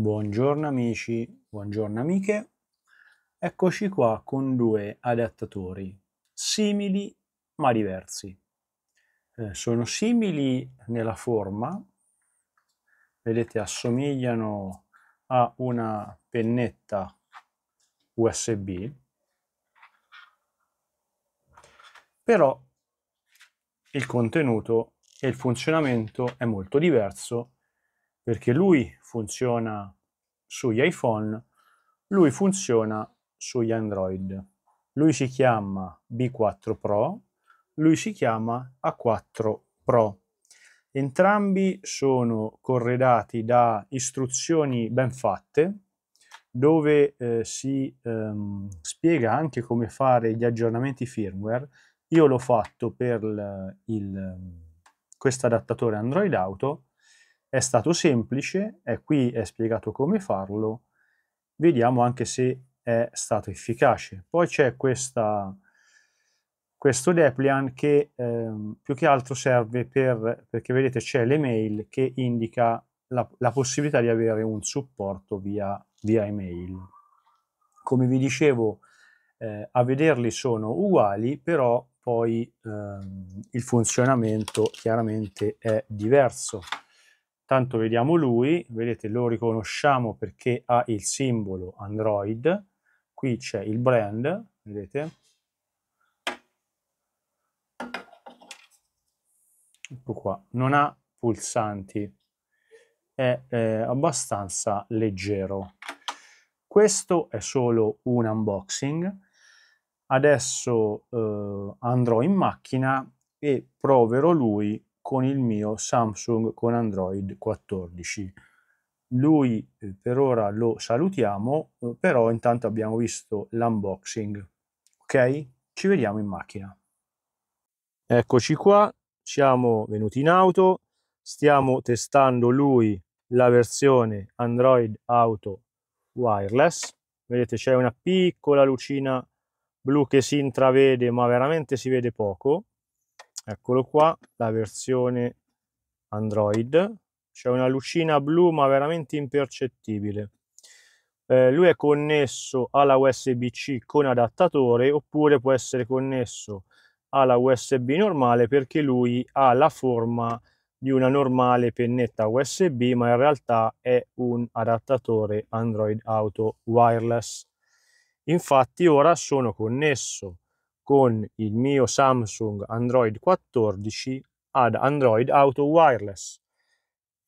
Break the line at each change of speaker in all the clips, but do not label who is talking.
Buongiorno amici, buongiorno amiche. Eccoci qua con due adattatori simili ma diversi. Eh, sono simili nella forma, vedete assomigliano a una pennetta USB, però il contenuto e il funzionamento è molto diverso perché lui funziona sugli iPhone, lui funziona sugli Android. Lui si chiama B4 Pro, lui si chiama A4 Pro. Entrambi sono corredati da istruzioni ben fatte dove eh, si ehm, spiega anche come fare gli aggiornamenti firmware. Io l'ho fatto per ehm, questo adattatore Android Auto è stato semplice, è qui è spiegato come farlo, vediamo anche se è stato efficace. Poi c'è questa, questo Deplian che ehm, più che altro serve per, perché vedete c'è l'email che indica la, la, possibilità di avere un supporto via, via email. Come vi dicevo, eh, a vederli sono uguali, però poi ehm, il funzionamento chiaramente è diverso tanto vediamo lui, vedete lo riconosciamo perché ha il simbolo Android, qui c'è il brand, vedete? Ecco qua, non ha pulsanti, è eh, abbastanza leggero. Questo è solo un unboxing, adesso eh, andrò in macchina e proverò lui con il mio Samsung con Android 14. Lui eh, per ora lo salutiamo, eh, però intanto abbiamo visto l'unboxing. Ok? Ci vediamo in macchina. Eccoci qua, siamo venuti in auto, stiamo testando lui la versione Android Auto wireless. Vedete c'è una piccola lucina blu che si intravede, ma veramente si vede poco eccolo qua la versione android c'è una lucina blu ma veramente impercettibile eh, lui è connesso alla usb c con adattatore oppure può essere connesso alla usb normale perché lui ha la forma di una normale pennetta usb ma in realtà è un adattatore android auto wireless infatti ora sono connesso con il mio Samsung Android 14 ad Android Auto Wireless.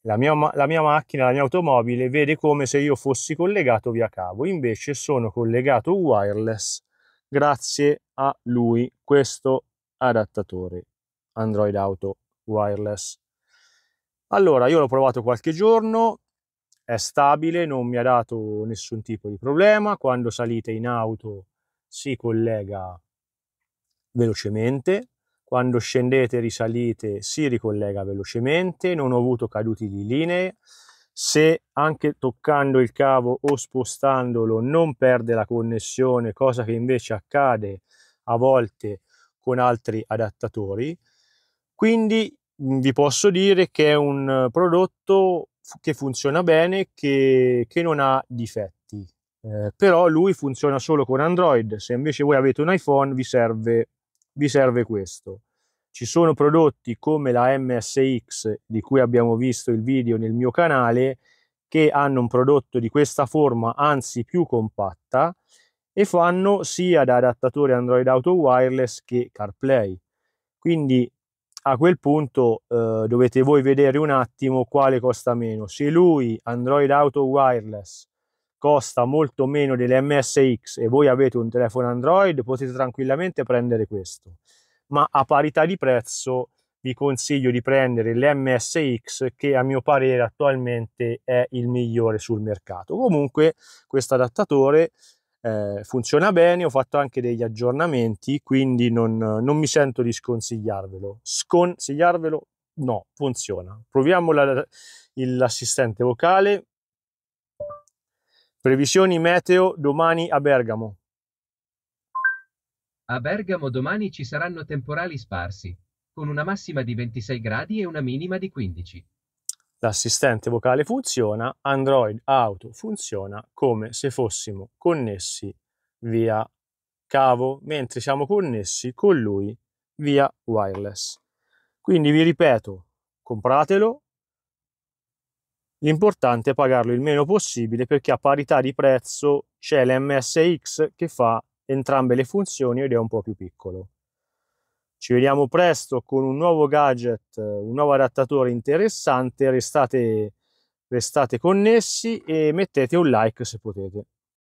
La mia, la mia, macchina, la mia automobile vede come se io fossi collegato via cavo, invece sono collegato wireless grazie a lui, questo adattatore Android Auto Wireless. Allora, io l'ho provato qualche giorno, è stabile, non mi ha dato nessun tipo di problema, quando salite in auto si collega velocemente, quando scendete e risalite si ricollega velocemente, non ho avuto caduti di linee, se anche toccando il cavo o spostandolo non perde la connessione, cosa che invece accade a volte con altri adattatori. Quindi vi posso dire che è un prodotto che funziona bene, che, che non ha difetti. Eh, però lui funziona solo con Android, se invece voi avete un iPhone vi serve vi serve questo. Ci sono prodotti come la MSX, di cui abbiamo visto il video nel mio canale, che hanno un prodotto di questa forma, anzi più compatta, e fanno sia da adattatore Android Auto Wireless che CarPlay. Quindi a quel punto eh, dovete voi vedere un attimo quale costa meno. Se lui Android Auto Wireless costa molto meno delle MSX e voi avete un telefono Android, potete tranquillamente prendere questo. Ma a parità di prezzo vi consiglio di prendere l'MSX che a mio parere attualmente è il migliore sul mercato. Comunque questo adattatore eh, funziona bene, ho fatto anche degli aggiornamenti, quindi non, non mi sento di sconsigliarvelo. Sconsigliarvelo no, funziona. Proviamo l'assistente vocale Previsioni meteo domani a Bergamo. A Bergamo domani ci saranno temporali sparsi, con una massima di 26 gradi e una minima di 15. L'assistente vocale funziona, Android Auto funziona come se fossimo connessi via cavo, mentre siamo connessi con lui via wireless. Quindi vi ripeto, compratelo, L'importante è pagarlo il meno possibile perché a parità di prezzo c'è l'MSX che fa entrambe le funzioni ed è un po' più piccolo. Ci vediamo presto con un nuovo gadget, un nuovo adattatore interessante, restate, restate connessi e mettete un like se potete.